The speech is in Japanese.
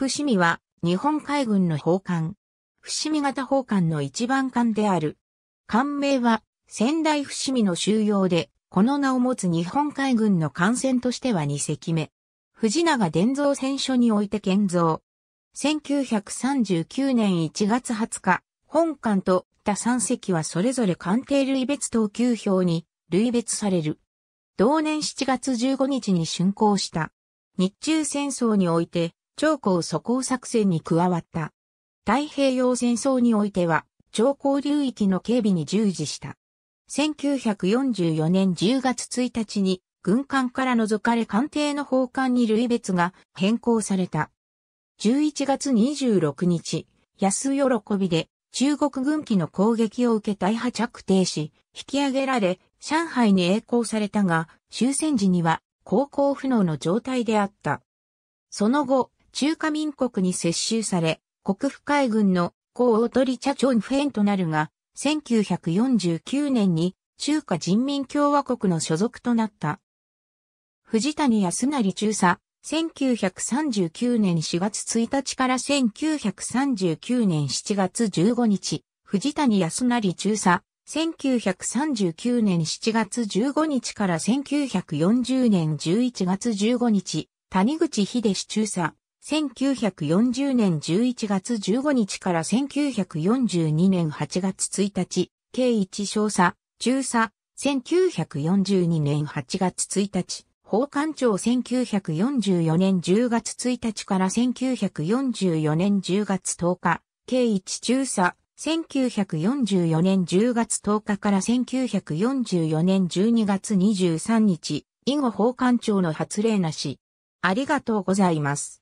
伏見は日本海軍の砲艦。伏見型砲艦の一番艦である。艦名は仙台伏見の収容で、この名を持つ日本海軍の艦船としては2隻目。藤永伝蔵船所において建造。1939年1月20日、本艦と他3隻はそれぞれ艦艇類別等級表に類別される。同年7月15日に竣工した。日中戦争において長江疎行作戦に加わった。太平洋戦争においては、長江流域の警備に従事した。1944年10月1日に、軍艦から除かれ艦艇の砲艦に類別が変更された。11月26日、安喜びで中国軍機の攻撃を受け大破着艇し、引き上げられ、上海に栄光されたが、終戦時には航行不能の状態であった。その後、中華民国に接収され、国府海軍の高オトリチャチョンフェンとなるが、1949年に中華人民共和国の所属となった。藤谷康成中佐、1939年4月1日から1939年7月15日、藤谷康成中佐、1939年7月15日から1940年11月15日、谷口秀史中佐、1940年11月15日から1942年8月1日、計1少佐、中佐、1942年8月1日、法官庁1944年10月1日から1944年10月10日、計1中佐、1944年10月10日から1944年12月23日、以後法官庁の発令なし。ありがとうございます。